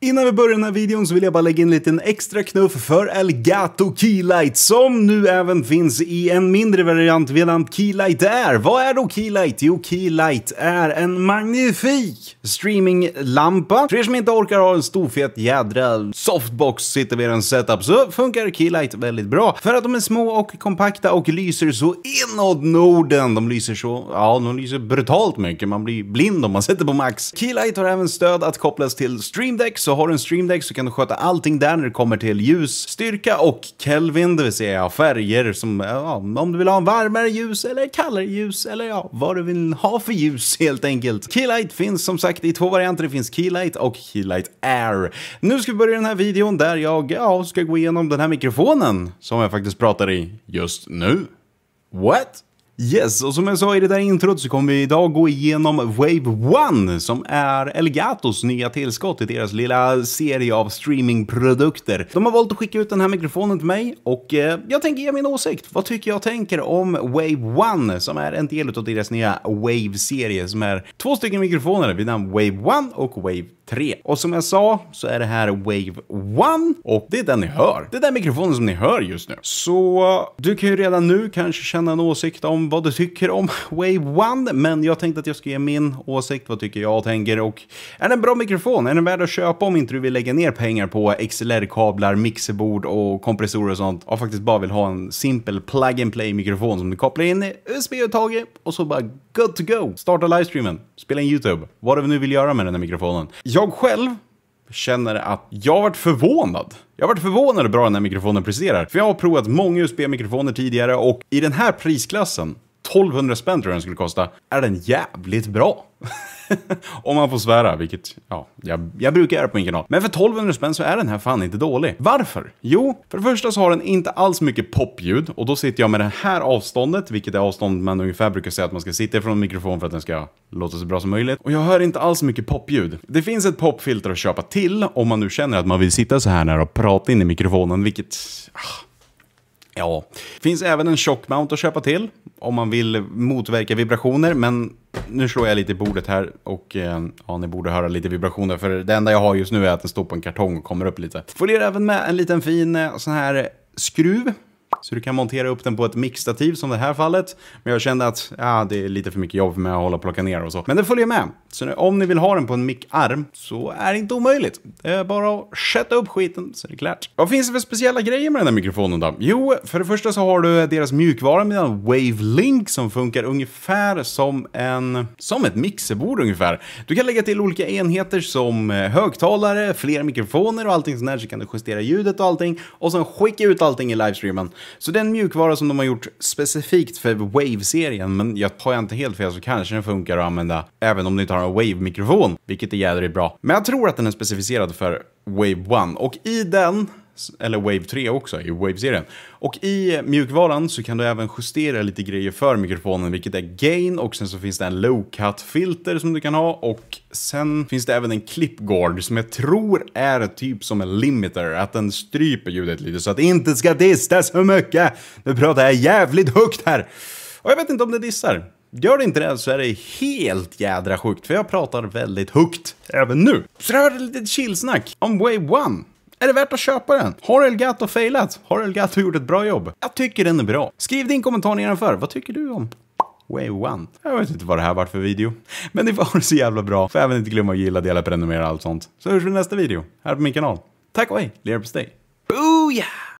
Innan vi börjar den här videon så vill jag bara lägga in en liten extra knuff för Elgato Keylight som nu även finns i en mindre variant vid namn Keylight Air. Vad är då Keylight? Jo, Keylight är en magnifik streaminglampa. För er som inte orkar ha en stor fet jädra softbox sitter vid en setup så funkar Keylight väldigt bra. För att de är små och kompakta och lyser så inåt Norden. De lyser så, ja, de lyser brutalt mycket. Man blir blind om man sätter på max. Keylight har även stöd att kopplas till Stream Deck så har du en streamdeck så kan du sköta allting där när det kommer till ljus, styrka och Kelvin, det vill säga färger som, ja, om du vill ha en varmare ljus eller kallare ljus eller ja, vad du vill ha för ljus helt enkelt. Keylight finns som sagt i två varianter, det finns Keylight och Keylight Air. Nu ska vi börja den här videon där jag, ja, ska gå igenom den här mikrofonen som jag faktiskt pratar i just nu. What? Yes, och som jag sa i det där introt så kommer vi idag gå igenom Wave 1 som är Elgatos nya tillskott i deras lilla serie av streamingprodukter. De har valt att skicka ut den här mikrofonen till mig och eh, jag tänker ge min åsikt. Vad tycker jag tänker om Wave 1 som är en del av deras nya Wave-serie som är två stycken mikrofoner vid namn Wave 1 och Wave 3. Och som jag sa så är det här Wave 1 och det är den ni hör. Det är den mikrofonen som ni hör just nu. Så du kan ju redan nu kanske känna en åsikt om vad du tycker om Wave 1, men jag tänkte att jag ska ge min åsikt, vad tycker jag och tänker och är det en bra mikrofon? Är den värd att köpa om inte du vill lägga ner pengar på XLR-kablar, mixerbord och kompressorer och sånt och faktiskt bara vill ha en simpel plug and play mikrofon som du kopplar in i USB-uttaget och så bara good to go. Starta livestreamen spela in YouTube, vad du nu vill göra med den här mikrofonen. Jag själv känner att jag varit förvånad. Jag varit förvånad hur bra den här mikrofonen presterar. För jag har provat många USB-mikrofoner tidigare och i den här prisklassen 1200 spänn tror jag den skulle kosta, är den jävligt bra. Om man får svära, vilket ja, jag, jag brukar göra på min kanal. Men för 1200 spänn så är den här fan inte dålig. Varför? Jo, för det första så har den inte alls mycket popljud och då sitter jag med det här avståndet, vilket är avståndet man ungefär brukar säga att man ska sitta ifrån mikrofon för att den ska låta så bra som möjligt. Och jag hör inte alls mycket popljud. Det finns ett popfilter att köpa till om man nu känner att man vill sitta så här nära och prata in i mikrofonen, vilket... Ah, Ja, finns även en tjock mount att köpa till om man vill motverka vibrationer. Men nu slår jag lite i bordet här och eh, ja, ni borde höra lite vibrationer för det enda jag har just nu är att den står på en kartong och kommer upp lite. Följer även med en liten fin eh, sån här skruv så du kan montera upp den på ett mixstativ som det här fallet. Men jag kände att ja, det är lite för mycket jobb med att hålla och plocka ner och så. Men den följer med. Så om ni vill ha den på en mickarm så är det inte omöjligt. Det är bara att sätta upp skiten så är det klart. Vad finns det för speciella grejer med den här mikrofonen då? Jo, för det första så har du deras mjukvara med en Wavelink som funkar ungefär som en... Som ett mixerbord ungefär. Du kan lägga till olika enheter som eh, högtalare, fler mikrofoner och allting sånt där så kan du justera ljudet och allting och sen skicka ut allting i livestreamen. Så det är en mjukvara som de har gjort specifikt för Wave-serien, men jag har jag inte helt fel så kanske den funkar att använda även om du inte har en Wave-mikrofon, vilket är jädrigt bra. Men jag tror att den är specificerad för Wave 1 och i den eller Wave 3 också i Wave-serien. Och i mjukvaran så kan du även justera lite grejer för mikrofonen, vilket är gain och sen så finns det en low cut filter som du kan ha och sen finns det även en clipguard som jag tror är typ som en limiter, att den stryper ljudet lite så att det inte ska dista så mycket. Nu pratar jag jävligt högt här. Och jag vet inte om det dissar. Gör det inte det så är det helt jädra sjukt, för jag pratar väldigt högt även nu. Så det här var litet chillsnack om Wave 1. Är det värt att köpa den? Har Elgato failat? Har Elgato gjort ett bra jobb? Jag tycker den är bra. Skriv din kommentar nedanför. Vad tycker du om Way One. Jag vet inte vad det här vart för video. Men ni får ha det så jävla bra. För även inte glömma att gilla, dela, prenumerera och allt sånt. Så hörs vi i nästa video, här på min kanal. Tack och hej, leverpastej. Booyah!